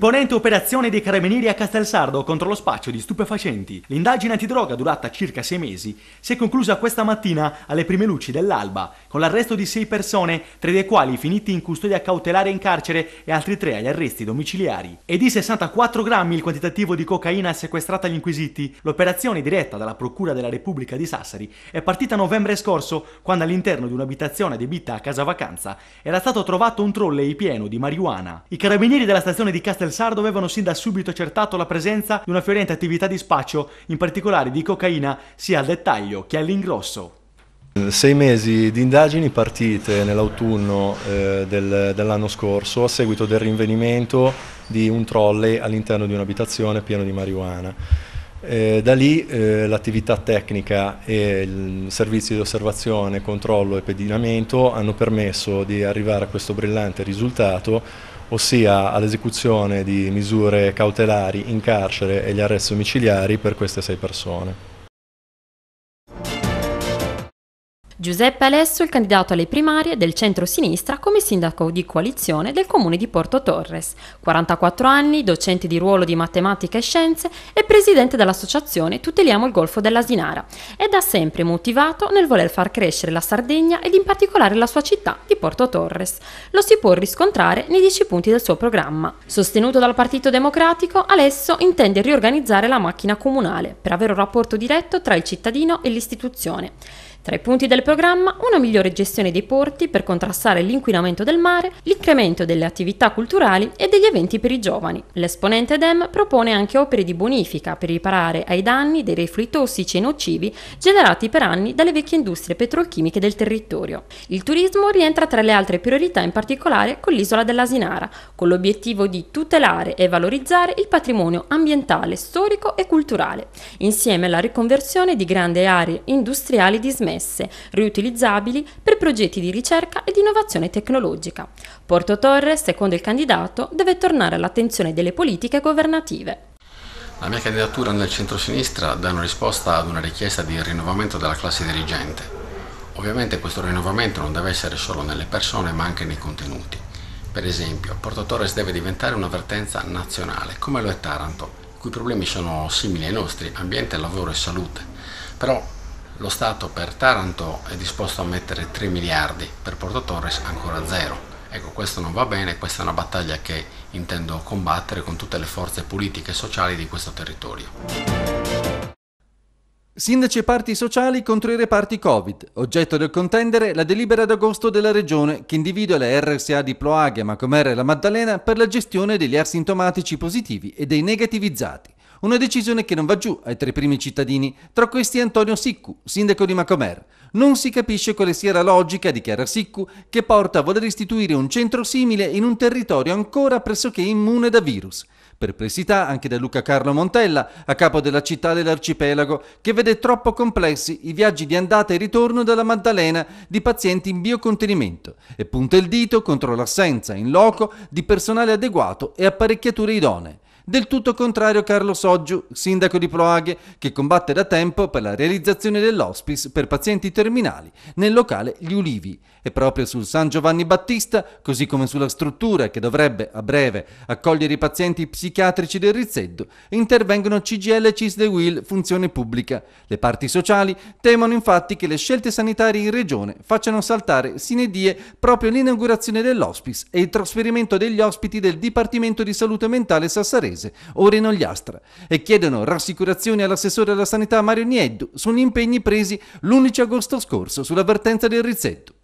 Imponente operazione dei carabinieri a Castelsardo contro lo spaccio di stupefacenti. L'indagine antidroga durata circa sei mesi si è conclusa questa mattina alle prime luci dell'alba, con l'arresto di sei persone, tre dei quali finiti in custodia cautelare in carcere e altri tre agli arresti domiciliari. E di 64 grammi il quantitativo di cocaina sequestrata agli inquisiti, l'operazione diretta dalla Procura della Repubblica di Sassari è partita a novembre scorso quando all'interno di un'abitazione adibita a casa vacanza era stato trovato un trolley pieno di marijuana. I carabinieri della stazione di Castel del Sardo avevano sin da subito accertato la presenza di una fiorente attività di spaccio, in particolare di cocaina, sia al dettaglio che all'ingrosso. Eh, sei mesi di indagini partite nell'autunno eh, del, dell'anno scorso a seguito del rinvenimento di un trolley all'interno di un'abitazione piena di marijuana. Eh, da lì eh, l'attività tecnica e i servizi di osservazione, controllo e pedinamento hanno permesso di arrivare a questo brillante risultato, ossia all'esecuzione di misure cautelari in carcere e gli arresti domiciliari per queste sei persone. Giuseppe Alesso, il candidato alle primarie del centro-sinistra come sindaco di coalizione del comune di Porto Torres. 44 anni, docente di ruolo di matematica e scienze e presidente dell'associazione Tuteliamo il Golfo dell'Asinara. È da sempre motivato nel voler far crescere la Sardegna ed in particolare la sua città di Porto Torres. Lo si può riscontrare nei 10 punti del suo programma. Sostenuto dal Partito Democratico, Alesso intende riorganizzare la macchina comunale per avere un rapporto diretto tra il cittadino e l'istituzione. Tra i punti del programma, una migliore gestione dei porti per contrastare l'inquinamento del mare, l'incremento delle attività culturali e degli eventi per i giovani. L'esponente DEM propone anche opere di bonifica per riparare ai danni dei reflui tossici e nocivi generati per anni dalle vecchie industrie petrolchimiche del territorio. Il turismo rientra tra le altre priorità in particolare con l'isola dell'Asinara, con l'obiettivo di tutelare e valorizzare il patrimonio ambientale, storico e culturale, insieme alla riconversione di grandi aree industriali di smetto dismesse, riutilizzabili per progetti di ricerca e di innovazione tecnologica. Porto Torre, secondo il candidato, deve tornare all'attenzione delle politiche governative. La mia candidatura nel centro-sinistra dà una risposta ad una richiesta di rinnovamento della classe dirigente. Ovviamente questo rinnovamento non deve essere solo nelle persone ma anche nei contenuti. Per esempio, Porto Torres deve diventare un'avvertenza nazionale, come lo è Taranto, i cui problemi sono simili ai nostri, ambiente, lavoro e salute. Però lo Stato per Taranto è disposto a mettere 3 miliardi, per Porto Torres ancora zero. Ecco, questo non va bene, questa è una battaglia che intendo combattere con tutte le forze politiche e sociali di questo territorio. Sindaci e parti sociali contro i reparti Covid, oggetto del contendere la delibera d'agosto della Regione che individua le RSA di Ploaghe, Macomer e la Maddalena per la gestione degli asintomatici positivi e dei negativizzati. Una decisione che non va giù ai tre primi cittadini, tra questi Antonio Siccu, sindaco di Macomer. Non si capisce quale sia la logica, dichiara Siccu, che porta a voler istituire un centro simile in un territorio ancora pressoché immune da virus. Perplessità anche da Luca Carlo Montella, a capo della città dell'arcipelago, che vede troppo complessi i viaggi di andata e ritorno dalla Maddalena di pazienti in biocontenimento e punta il dito contro l'assenza in loco di personale adeguato e apparecchiature idonee. Del tutto contrario Carlo Soggiu, sindaco di Proaghe, che combatte da tempo per la realizzazione dell'hospice per pazienti terminali nel locale Gli Ulivi e proprio sul San Giovanni Battista, così come sulla struttura che dovrebbe a breve accogliere i pazienti psichiatrici del Rizzetto, intervengono CGL e CISDE Will Funzione Pubblica. Le parti sociali temono infatti che le scelte sanitarie in regione facciano saltare sine die proprio l'inaugurazione dell'hospice e il trasferimento degli ospiti del Dipartimento di Salute Mentale Sassarese, ora in Ogliastra, e chiedono rassicurazioni all'assessore della sanità Mario Nieddu sugli impegni presi l'11 agosto scorso sull'avvertenza del Rizzetto.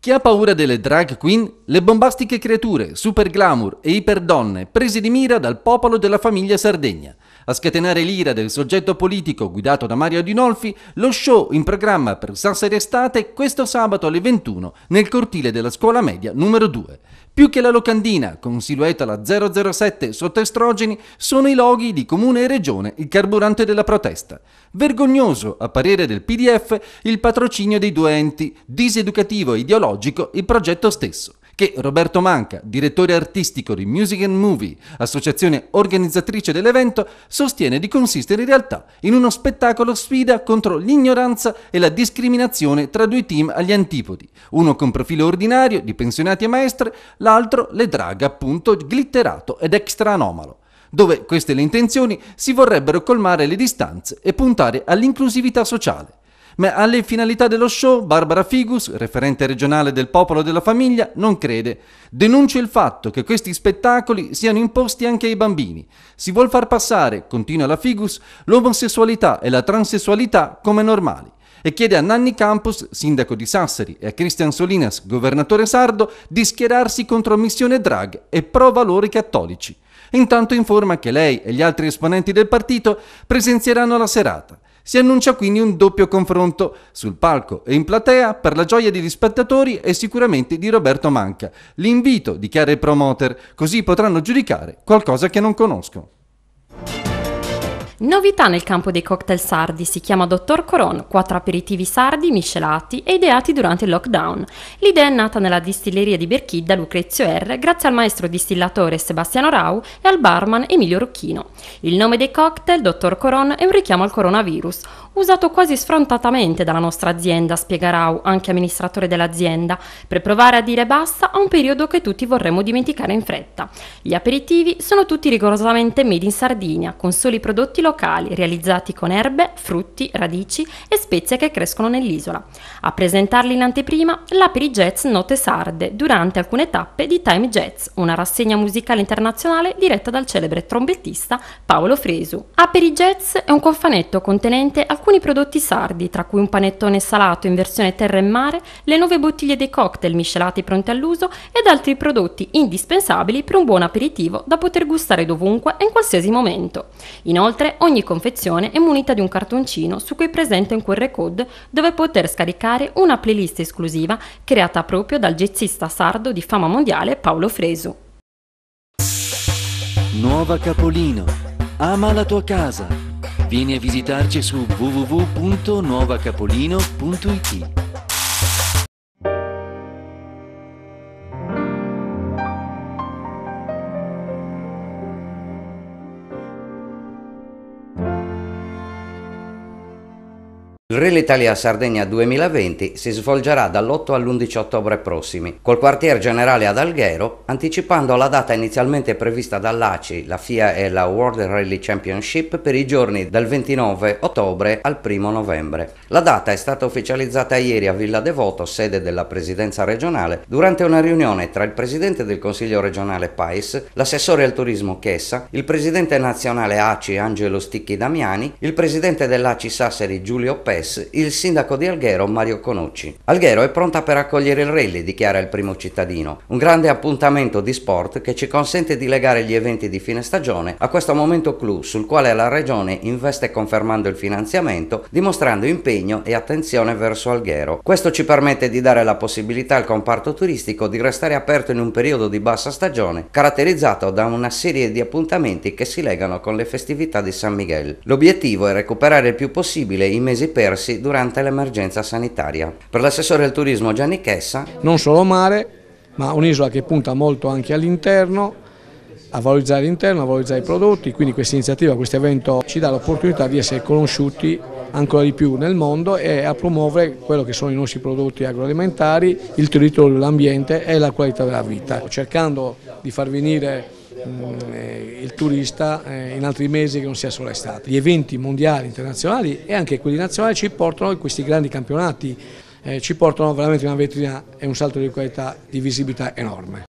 Chi ha paura delle drag queen? Le bombastiche creature, super glamour e iperdonne prese di mira dal popolo della famiglia Sardegna. A scatenare l'ira del soggetto politico guidato da Mario Adinolfi, lo show in programma per Sassari Estate questo sabato alle 21 nel cortile della scuola media numero 2. Più che la locandina, con silhouette alla 007 sotto estrogeni, sono i loghi di comune e regione il carburante della protesta. Vergognoso, a parere del PDF, il patrocinio dei due enti, diseducativo e ideologico il progetto stesso che Roberto Manca, direttore artistico di Music and Movie, associazione organizzatrice dell'evento, sostiene di consistere in realtà in uno spettacolo sfida contro l'ignoranza e la discriminazione tra due team agli antipodi, uno con profilo ordinario di pensionati e maestre, l'altro le drag appunto glitterato ed extra anomalo dove queste le intenzioni si vorrebbero colmare le distanze e puntare all'inclusività sociale. Ma alle finalità dello show, Barbara Figus, referente regionale del Popolo della Famiglia, non crede. Denuncia il fatto che questi spettacoli siano imposti anche ai bambini. Si vuol far passare, continua la Figus, l'omosessualità e la transessualità come normali e chiede a Nanni Campos, sindaco di Sassari, e a Christian Solinas, governatore sardo, di schierarsi contro missione drag e pro-valori cattolici. Intanto informa che lei e gli altri esponenti del partito presenzieranno la serata. Si annuncia quindi un doppio confronto sul palco e in platea per la gioia degli spettatori e sicuramente di Roberto Manca. L'invito dichiara il promoter, così potranno giudicare qualcosa che non conoscono. Novità nel campo dei cocktail sardi si chiama Dottor Coron, quattro aperitivi sardi miscelati e ideati durante il lockdown. L'idea è nata nella distilleria di Berchid da Lucrezio R grazie al maestro distillatore Sebastiano Rau e al barman Emilio Rocchino. Il nome dei cocktail, Dottor Coron, è un richiamo al coronavirus, usato quasi sfrontatamente dalla nostra azienda, spiega Rau, anche amministratore dell'azienda, per provare a dire basta a un periodo che tutti vorremmo dimenticare in fretta. Gli aperitivi sono tutti rigorosamente made in Sardegna, con soli prodotti locali locali realizzati con erbe, frutti, radici e spezie che crescono nell'isola. A presentarli in anteprima l'Aperi Jazz Note Sarde durante alcune tappe di Time Jazz, una rassegna musicale internazionale diretta dal celebre trombettista Paolo Fresu. Aperi Jazz è un cofanetto contenente alcuni prodotti sardi, tra cui un panettone salato in versione terra e mare, le nuove bottiglie dei cocktail miscelati pronti all'uso ed altri prodotti indispensabili per un buon aperitivo da poter gustare dovunque e in qualsiasi momento. Inoltre ogni confezione è munita di un cartoncino su cui è presente un QR code dove poter scaricare una playlist esclusiva creata proprio dal jazzista sardo di fama mondiale Paolo Fresu. Nuova Capolino. Ama la tua casa. Vieni a visitarci su www.nuovacapolino.it. Rally Italia Sardegna 2020 si svolgerà dall'8 all'11 ottobre prossimi, col quartier generale ad Alghero, anticipando la data inizialmente prevista dall'ACI, la FIA e la World Rally Championship per i giorni dal 29 ottobre al 1 novembre. La data è stata ufficializzata ieri a Villa Devoto, sede della Presidenza regionale, durante una riunione tra il Presidente del Consiglio regionale Pais, l'assessore al turismo Chessa, il Presidente nazionale ACI Angelo Sticchi Damiani, il Presidente dell'ACI Sasseri Giulio Pes Galles il sindaco di Alghero Mario Conucci. Alghero è pronta per accogliere il rally, dichiara il primo cittadino, un grande appuntamento di sport che ci consente di legare gli eventi di fine stagione a questo momento clou sul quale la regione investe confermando il finanziamento, dimostrando impegno e attenzione verso Alghero. Questo ci permette di dare la possibilità al comparto turistico di restare aperto in un periodo di bassa stagione caratterizzato da una serie di appuntamenti che si legano con le festività di San Miguel. L'obiettivo è recuperare il più possibile i mesi persi verificarsi durante l'emergenza sanitaria. Per l'assessore al turismo Gianni Chessa... Non solo mare, ma un'isola che punta molto anche all'interno, a valorizzare l'interno, a valorizzare i prodotti, quindi questa iniziativa, questo evento ci dà l'opportunità di essere conosciuti ancora di più nel mondo e a promuovere quello che sono i nostri prodotti agroalimentari, il territorio, l'ambiente e la qualità della vita, cercando di far venire Mm, eh, il turista eh, in altri mesi che non sia solo estate. Gli eventi mondiali, internazionali e anche quelli nazionali ci portano in questi grandi campionati, eh, ci portano veramente una vetrina e un salto di qualità, di visibilità enorme.